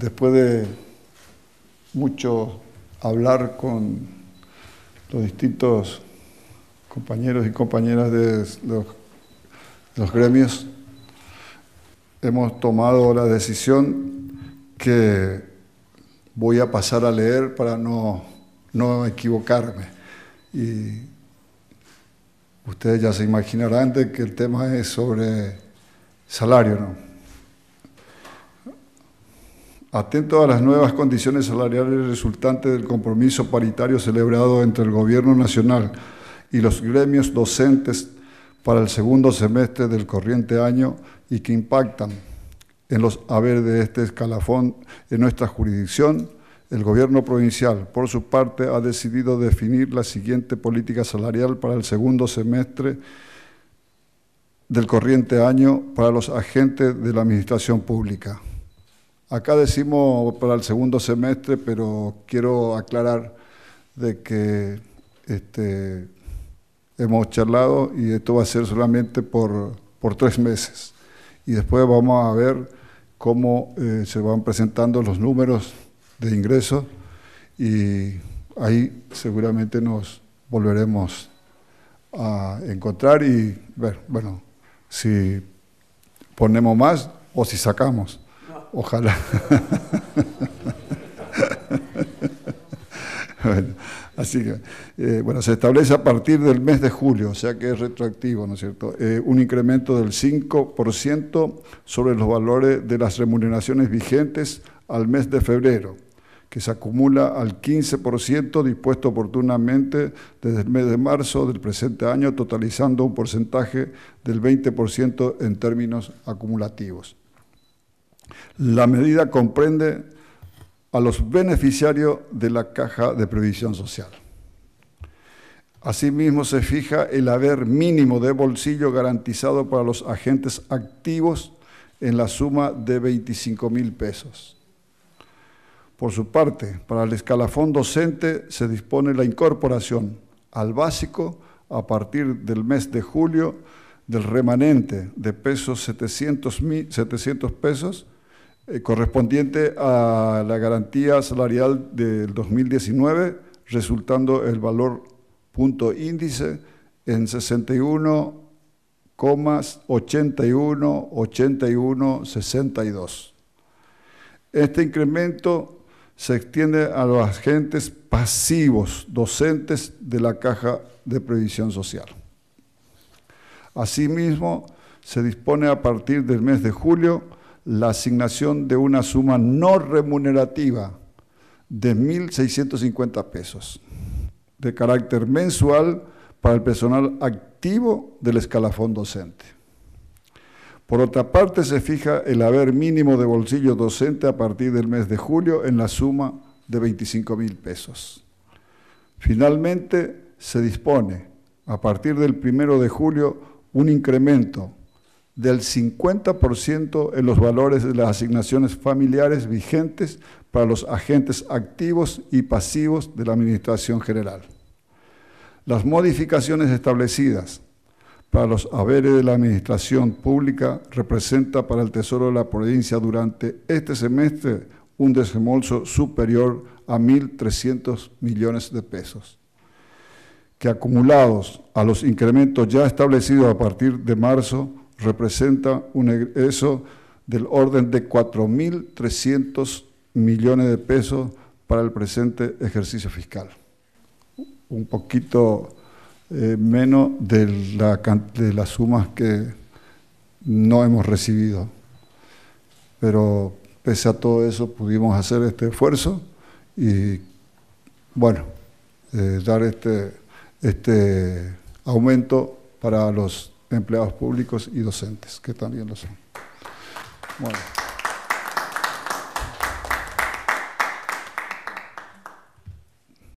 después de mucho hablar con los distintos compañeros y compañeras de los, gremios, hemos tomado la decisión que voy a pasar a leer para no, equivocarme. Y ustedes ya se imaginarán de que el tema es sobre salario, ¿no? Atento a las nuevas condiciones salariales resultantes del compromiso paritario celebrado entre el Gobierno Nacional y los gremios docentes para el segundo semestre del corriente año y que impactan en los haberes de este escalafón en nuestra jurisdicción, el Gobierno provincial, por su parte, ha decidido definir la siguiente política salarial para el segundo semestre del corriente año para los agentes de la Administración Pública. Acá decimos para el segundo semestre, pero quiero aclarar de que este, hemos charlado y esto va a ser solamente por, por tres meses. Y después vamos a ver cómo eh, se van presentando los números de ingresos y ahí seguramente nos volveremos a encontrar y ver, bueno, si ponemos más o si sacamos. Ojalá. bueno, así que, eh, bueno, se establece a partir del mes de julio, o sea que es retroactivo, ¿no es cierto? Eh, un incremento del 5% sobre los valores de las remuneraciones vigentes al mes de febrero, que se acumula al 15% dispuesto oportunamente desde el mes de marzo del presente año, totalizando un porcentaje del 20% en términos acumulativos. La medida comprende a los beneficiarios de la caja de previsión social. Asimismo, se fija el haber mínimo de bolsillo garantizado para los agentes activos en la suma de 25 mil pesos. Por su parte, para el escalafón docente se dispone la incorporación al básico a partir del mes de julio del remanente de pesos 700, 700 pesos eh, correspondiente a la garantía salarial del 2019, resultando el valor punto índice en 61,818162. Este incremento se extiende a los agentes pasivos docentes de la Caja de Previsión Social. Asimismo, se dispone a partir del mes de julio la asignación de una suma no remunerativa de 1.650 pesos de carácter mensual para el personal activo del escalafón docente. Por otra parte, se fija el haber mínimo de bolsillo docente a partir del mes de julio en la suma de 25 mil pesos. Finalmente, se dispone a partir del primero de julio un incremento del 50% en los valores de las asignaciones familiares vigentes para los agentes activos y pasivos de la Administración General. Las modificaciones establecidas para los haberes de la Administración Pública representa para el Tesoro de la provincia durante este semestre un desembolso superior a 1.300 millones de pesos, que acumulados a los incrementos ya establecidos a partir de marzo, representa un egreso del orden de 4.300 millones de pesos para el presente ejercicio fiscal. Un poquito eh, menos de, de las sumas que no hemos recibido. Pero pese a todo eso pudimos hacer este esfuerzo y, bueno, eh, dar este, este aumento para los empleados públicos y docentes, que también lo son. Bueno.